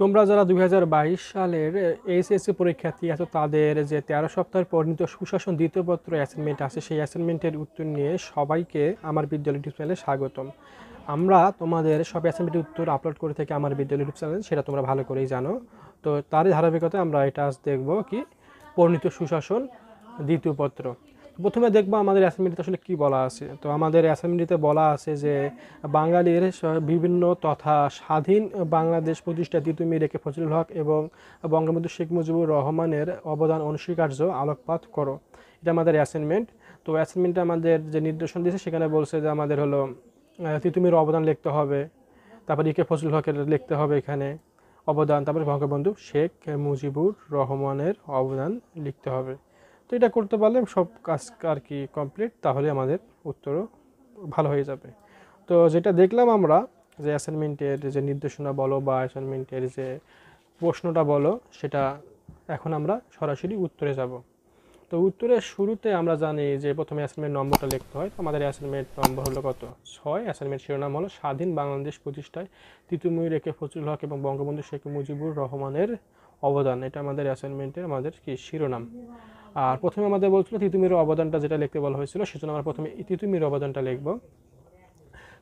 তোমরা যারা দুই সালের এইচএসসি e পরীক্ষার্থী আছো তাদের যে তেরো সপ্তাহের পরিণত সুশাসন দ্বিতীয়পত্র অ্যাসাইনমেন্ট আছে সেই অ্যাসাইনমেন্টের উত্তর নিয়ে সবাইকে আমার বিদ্যালয় ইউটিউব চ্যানেলে স্বাগতম আমরা তোমাদের সব অ্যাসাইনমেন্টের উত্তর আপলোড করে থাকি আমার বিদ্যালয় ইউটিউব চ্যানেল সেটা তোমরা ভালো করেই জানো তো তারই ধারাবাহিকতা আমরা এটা আজ দেখব কি পরিণত সুশাসন দ্বিতীয় পত্র প্রথমে দেখবো আমাদের অ্যাসেম্বলিতে আসলে কি বলা আছে তো আমাদের অ্যাসেম্বলিতে বলা আছে যে বাঙালির বিভিন্ন তথা স্বাধীন বাংলাদেশ প্রতিষ্ঠাতে তুমি রেখে ফজলুল হক এবং বঙ্গবন্ধু শেখ মুজিবুর রহমানের অবদান অনস্বীকার্য আলোকপাত করো এটা আমাদের অ্যাসাইনমেন্ট তো অ্যাসাইনমেন্টটা আমাদের যে নির্দেশন দিয়েছে সেখানে বলছে যে আমাদের হলো তিতুমির অবদান লিখতে হবে তারপর ইকে ফজলুল হকের লিখতে হবে এখানে অবদান তারপরে বঙ্গবন্ধু শেখ মুজিবুর রহমানের অবদান লিখতে হবে তো এটা করতে পারলে সব কাজ আর কি কমপ্লিট তাহলে আমাদের উত্তরও ভালো হয়ে যাবে তো যেটা দেখলাম আমরা যে অ্যাসাইনমেন্টের যে নির্দেশনা বলো বা অ্যাসাইনমেন্টের যে প্রশ্নটা বলো সেটা এখন আমরা সরাসরি উত্তরে যাব তো উত্তরের শুরুতে আমরা জানি যে প্রথমে অ্যাসাইনমেন্ট নম্বরটা লিখতে হয় তো আমাদের অ্যাসাইনমেন্ট নম্বর হলো কত ছয় অ্যাসাইনমেন্ট শিরোনাম হলো স্বাধীন বাংলাদেশ প্রতিষ্ঠায় তিতুময়ূর রেখে ফজরুল হক এবং বঙ্গবন্ধু শেখ মুজিবুর রহমানের অবদান এটা আমাদের অ্যাসাইনমেন্টের আমাদের কি শিরোনাম আর প্রথমে আমাদের বলছিল তিতুমির অবদানটা যেটা লিখতে বলা হয়েছিল সেজন্য আমরা প্রথমে তিতুমির অবদানটা লিখব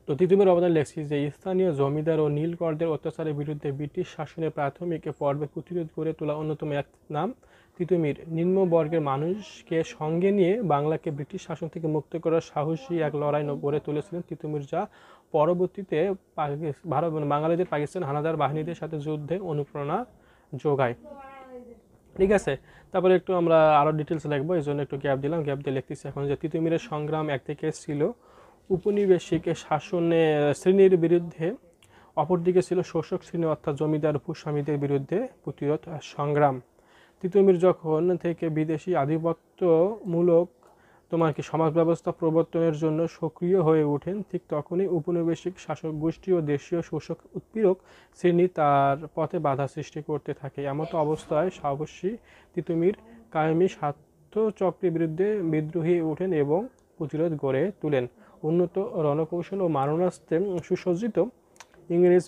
তো তিতুমির অবদান লেখছি যে স্থানীয় জমিদার ও নীলকরদের অত্যাচারের বিরুদ্ধে ব্রিটিশ শাসনের প্রাথমিক পর্বে প্রতিরোধ করে তোলা অন্যতম এক নাম তিতুমির নিম্নবর্গের মানুষকে সঙ্গে নিয়ে বাংলাকে ব্রিটিশ শাসন থেকে মুক্ত করার সাহসী এক লড়াই গড়ে তুলেছিলেন তিতুমির যা পরবর্তীতে ভারত বাঙালিদের পাকিস্তান হানাদার বাহিনীদের সাথে যুদ্ধে অনুপ্রেরণা যোগায় ঠিক আছে তারপরে একটু আমরা আরও ডিটেলস লিখবো এই জন্য একটু গ্যাপ দিলাম গ্যাপ দিয়ে লিখতেছি এখন যে তিতুমিরের সংগ্রাম একদিকে ছিল উপনিবেশিক শাসনে শ্রেণীর বিরুদ্ধে অপরদিকে ছিল শোষক শ্রেণী অর্থাৎ জমিদার ভূস্বামীদের বিরুদ্ধে প্রতিরোধ সংগ্রাম তিতুমির যখন থেকে বিদেশি আধিপত্যমূলক তোমার কি সমাজ ব্যবস্থা প্রবর্তনের জন্য সক্রিয় হয়ে ওঠেন ঠিক তখনই উপনিবেশিক শাসক গোষ্ঠী ও দেশীয় শোষক উৎপীড়ক শ্রেণী তার পথে বাধা সৃষ্টি করতে থাকে এমতো অবস্থায় সাহসী তিতুমির কায়েমি চক্রের বিরুদ্ধে বিদ্রোহী ওঠেন এবং প্রতিরোধ গড়ে তোলেন উন্নত রণকৌশল ও মারণাস্ত্রে সুসজ্জিত ইংরেজ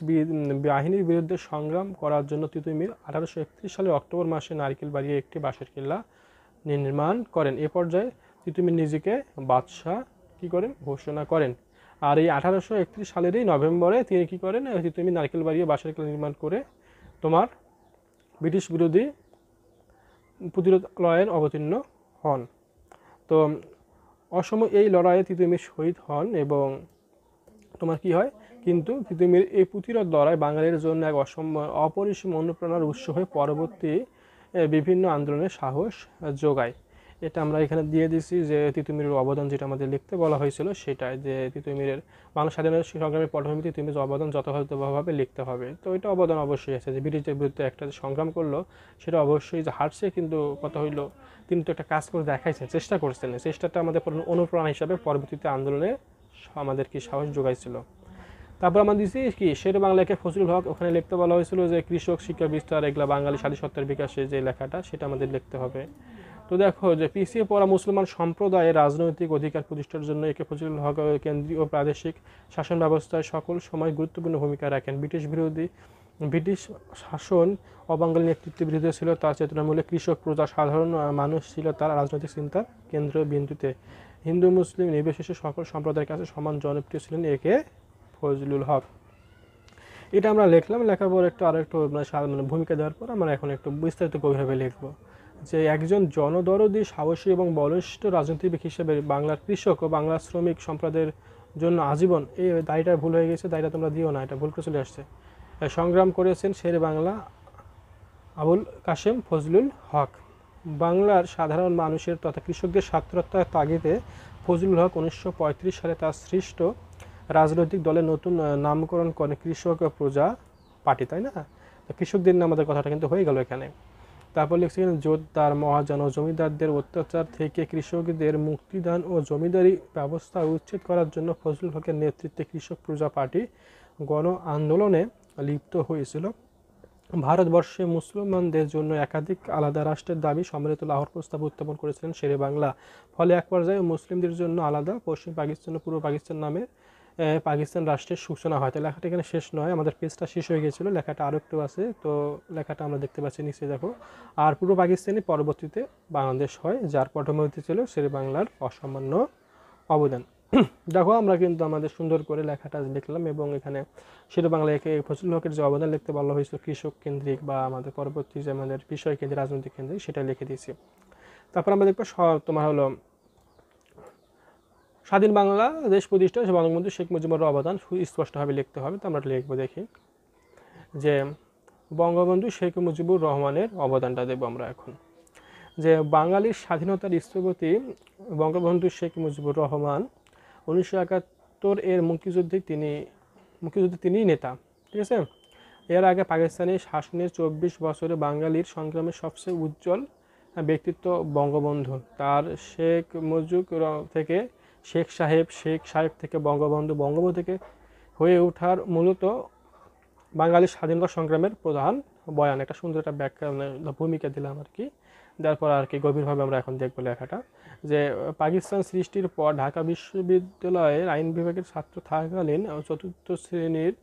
বাহিনীর বিরুদ্ধে সংগ্রাম করার জন্য তিতুমির আঠারোশো একত্রিশ সালে অক্টোবর মাসে নারকেল বাড়িয়ে একটি বাঁশের কিল্লা নির্মাণ করেন এ পর্যায়ে তিতুমির নিজেকে বাদশাহ কি করেন ঘোষণা করেন আর এই আঠারোশো একত্রিশ সালেরই নভেম্বরে তিনি কি করেন তিতুমির নারকেল বাড়িয়ে বাসার নির্মাণ করে তোমার ব্রিটিশ বিরোধী প্রতিরোধ লড়াইয়ের অবতীর্ণ হন তো অসম এই লড়াইয়ে তিতুমির শহীদ হন এবং তোমার কি হয় কিন্তু তিতুমির এই প্রতিরোধ লড়াই বাঙালির জন্য এক অসম অপরিসীম অনুপ্রেরণার উৎস হয়ে পরবর্তী বিভিন্ন আন্দোলনের সাহস যোগায় এটা আমরা এখানে দিয়ে দিছি যে তিতুমিরের অবদান যেটা আমাদের লিখতে বলা হয়েছিল সেটাই যে তিতুমিরের বাংলা স্বাধীনতা সংগ্রামের পটভূমি তিতুমির অবদান যথাযথভাবে লিখতে হবে তো এটা অবদান অবশ্যই আছে যে ব্রিটিশের বিরুদ্ধে একটা যে সংগ্রাম করলো সেটা অবশ্যই যে হারছে কিন্তু কত হইলো তিনি তো একটা কাজ করে দেখাইছেন চেষ্টা করছেন চেষ্টাটা আমাদের অনুপ্রেরণা হিসাবে পরবর্তীতে আন্দোলনে আমাদের কি সাহস যোগাইছিল তারপর আমরা দিচ্ছি কি শের বাংলাকে ফজলুল হক ওখানে লিখতে বলা হয়েছিল যে কৃষক শিক্ষা বিস্তার এগুলা বাঙালি স্বাধীনতার বিকাশে যে লেখাটা সেটা আমাদের লিখতে হবে তো দেখো যে পিছিয়ে পড়া মুসলমান সম্প্রদায়ের রাজনৈতিক অধিকার প্রতিষ্ঠার জন্য একে ফজলুল হক কেন্দ্রীয় প্রাদেশিক শাসন ব্যবস্থায় সকল সময় গুরুত্বপূর্ণ ভূমিকা রাখেন ব্রিটিশ বিরোধী ব্রিটিশ শাসন অবাঙ্গাল নেতৃত্বের বিরুদ্ধে ছিল তার চেতনামূলক কৃষক প্রজা সাধারণ মানুষ ছিল তার রাজনৈতিক চিন্তার বিন্দুতে হিন্দু মুসলিম নির্বিশেষে সকল সম্প্রদায়ের কাছে সমান জনপ্রিয় ছিলেন একে ফজলুল হক এটা আমরা লিখলাম লেখার পর একটু আরেকটু মানে, মানে ভূমিকা দেওয়ার পর আমরা এখন একটু বিস্তারিত গভীরভাবে লিখবো যে একজন জনদরদি সাহসী এবং বলিষ্ঠ রাজনীতিবিদ হিসেবে বাংলার কৃষক ও বাংলা শ্রমিক সম্প্রদায়ের জন্য আজীবন এই দায়টা ভুল হয়ে গেছে দায়টা তোমরা দিও না এটা ভুল করে চলে আসছে সংগ্রাম করেছেন শের বাংলা আবুল কাশেম ফজলুল হক বাংলার সাধারণ মানুষের তথা কৃষকদের স্বার্থরত্তার তাগিদে ফজলুল হক উনিশশো সালে তার সৃষ্ট রাজনৈতিক দলের নতুন নামকরণ করে কৃষক প্রজা পার্টি তাই না কৃষকদের নাম আমাদের কথাটা কিন্তু হয়ে গেল এখানে তারপর লিখছে যোদ্ধার মহাজন ও জমিদারদের অত্যাচার থেকে কৃষকদের মুক্তিদান ও জমিদারি ব্যবস্থা উচ্ছেদ করার জন্য ফজলুল হকের নেতৃত্বে কৃষক প্রজা পার্টি গণ আন্দোলনে লিপ্ত হয়েছিল ভারতবর্ষে মুসলমানদের জন্য একাধিক আলাদা রাষ্ট্রের দাবি সম্মিলিত লাহোর প্রস্তাব উত্থাপন করেছিলেন শেরে বাংলা ফলে এক পর্যায়ে মুসলিমদের জন্য আলাদা পশ্চিম পাকিস্তান ও পূর্ব পাকিস্তান নামে পাকিস্তান রাষ্ট্রের সূচনা হয় তো লেখাটা এখানে শেষ নয় আমাদের পেজটা শেষ হয়ে গিয়েছিল লেখাটা আরও একটু আছে তো লেখাটা আমরা দেখতে পাচ্ছি নিচে দেখো আর পূর্ব পাকিস্তানে পরবর্তীতে বাংলাদেশ হয় যার পটভূমিতে ছিল শেরে বাংলার অসামান্য অবদান দেখো আমরা কিন্তু আমাদের সুন্দর করে লেখাটা লিখলাম এবং এখানে শেরে বাংলা একে ফজলুল হকের যে অবদান লিখতে বলা হয়েছিল কৃষক কেন্দ্রিক বা আমাদের পরবর্তী যে আমাদের বিষয় কেন্দ্রিক রাজনৈতিক কেন্দ্রিক সেটা লিখে দিয়েছি তারপর আমরা দেখবো তোমার হলো স্বাধীন বাংলা দেশ সে বঙ্গবন্ধু শেখ মুজিবুর অবদান স্পষ্টভাবে লিখতে হবে তো আমরা লিখবো দেখি যে বঙ্গবন্ধু শেখ মুজিবুর রহমানের অবদানটা দেব আমরা এখন যে বাঙালির স্বাধীনতার স্থপতি বঙ্গবন্ধু শেখ মুজিবুর রহমান উনিশশো একাত্তর এর মুক্তিযুদ্ধে তিনি মুক্তিযুদ্ধে তিনিই নেতা ঠিক আছে এর আগে পাকিস্তানের শাসনের চব্বিশ বছরে বাঙালির সংগ্রামের সবচেয়ে উজ্জ্বল ব্যক্তিত্ব বঙ্গবন্ধু তার শেখ মুজিব থেকে শেখ সাহেব শেখ সাহেব থেকে বঙ্গবন্ধু বঙ্গবন্ধু থেকে হয়ে ওঠার মূলত বাঙালির স্বাধীনতা সংগ্রামের প্রধান বয়ান একটা সুন্দর একটা ব্যাখ্যা মানে ভূমিকা দিলাম আর কি তারপর আর কি গভীরভাবে আমরা এখন দেখব লেখাটা যে পাকিস্তান সৃষ্টির পর ঢাকা বিশ্ববিদ্যালয়ের আইন বিভাগের ছাত্র থাকাকালীন চতুর্থ শ্রেণীর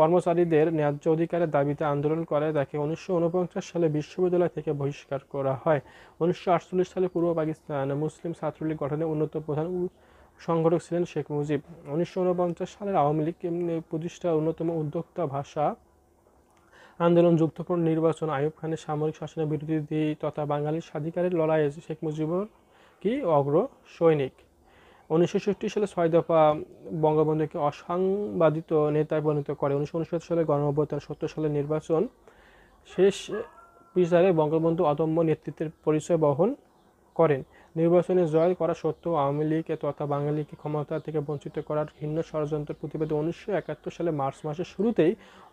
কর্মচারীদের ন্যায্য অধিকারের দাবিতে আন্দোলন করে তাকে উনিশশো সালে বিশ্ববিদ্যালয় থেকে বহিষ্কার করা হয় উনিশশো সালে পূর্ব পাকিস্তান মুসলিম ছাত্রলীগ গঠনে উন্নত প্রধান সংগঠক ছিলেন শেখ মুজিব উনিশশো সালের আওয়ামী লীগ প্রতিষ্ঠার অন্যতম উদ্যোক্তা ভাষা আন্দোলন যুক্তপূর্ণ নির্বাচন আয়ুব খানের সামরিক শাসনের বিরোধী তথা বাঙালির স্বাধিকারের লড়াইয়ে শেখ মুজিবর কি অগ্র সৈনিক উনিশশো সালে ছয় দফা বঙ্গবন্ধুকে অসাংবাদিত নেতায় পরিণত করে উনিশশো সালে গণঅভ্যুত্থান সত্তর সালে নির্বাচন শেষ বিচারে বঙ্গবন্ধু অদম্য নেতৃত্বের পরিচয় বহন করেন নির্বাচনে জয় করা সত্ত্বেও আওয়ামী লীগ তথা বাঙালিকে ক্ষমতা থেকে বঞ্চিত করার ভিন্ন ষড়যন্ত্র প্রতিবাদে উনিশশো একাত্তর সালে মার্চ মাসের শুরুতেই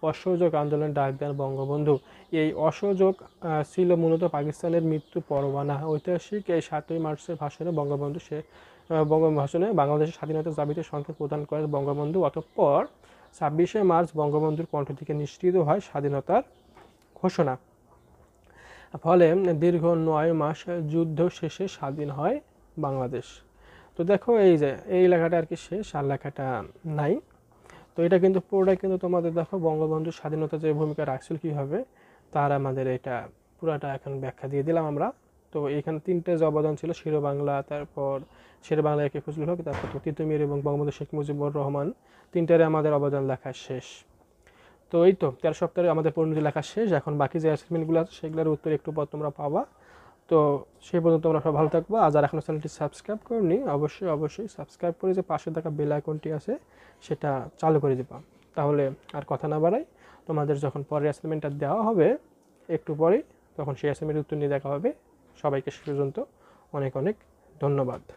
অসহযোগ আন্দোলন ডাক দেন বঙ্গবন্ধু এই অসহযোগ ছিল মূলত পাকিস্তানের মৃত্যু পরোয়ানা ঐতিহাসিক এই সাতই মার্চের ভাষণে বঙ্গবন্ধু সে বঙ্গ ভাষণে বাংলাদেশের স্বাধীনতা দাবিতে সংকেত প্রদান করেন বঙ্গবন্ধু অতঃপর ছাব্বিশে মার্চ বঙ্গবন্ধুর কণ্ঠ থেকে নিশ্চিত হয় স্বাধীনতার ঘোষণা ফলে দীর্ঘ নয় মাস যুদ্ধ শেষে স্বাধীন হয় বাংলাদেশ তো দেখো এই যে এই লেখাটা আর কি শেষ আর লেখাটা নাই তো এটা কিন্তু পুরোটা কিন্তু তোমাদের দেখো বঙ্গবন্ধুর স্বাধীনতা যে ভূমিকা রাখছিল কীভাবে তার আমাদের এটা পুরাটা এখন ব্যাখ্যা দিয়ে দিলাম আমরা তো এখানে তিনটে যে অবদান ছিল শের বাংলা তারপর শের বাংলা একে ফজলুল হক তারপর তিতুমির এবং বঙ্গবন্ধু শেখ মুজিবুর রহমান তিনটারে আমাদের অবদান লেখা শেষ তো এই তো তেরো সপ্তাহে আমাদের পরিণতি লেখা শেষ এখন বাকি যে অ্যাসাইনমেন্টগুলো আছে সেগুলোর উত্তর একটু পর তোমরা পাবা তো সেই পর্যন্ত তোমরা সব ভালো থাকবো আর যারা এখনও চ্যানেলটি সাবস্ক্রাইব করনি অবশ্যই অবশ্যই সাবস্ক্রাইব করে যে পাশে থাকা বেল আইকনটি আছে সেটা চালু করে দেবা তাহলে আর কথা না বাড়াই তোমাদের যখন পরের অ্যাসাইনমেন্টটা দেওয়া হবে একটু পরেই তখন সেই অ্যাসাইনমেন্টের উত্তর নিয়ে দেখা হবে সবাইকে সে পর্যন্ত অনেক অনেক ধন্যবাদ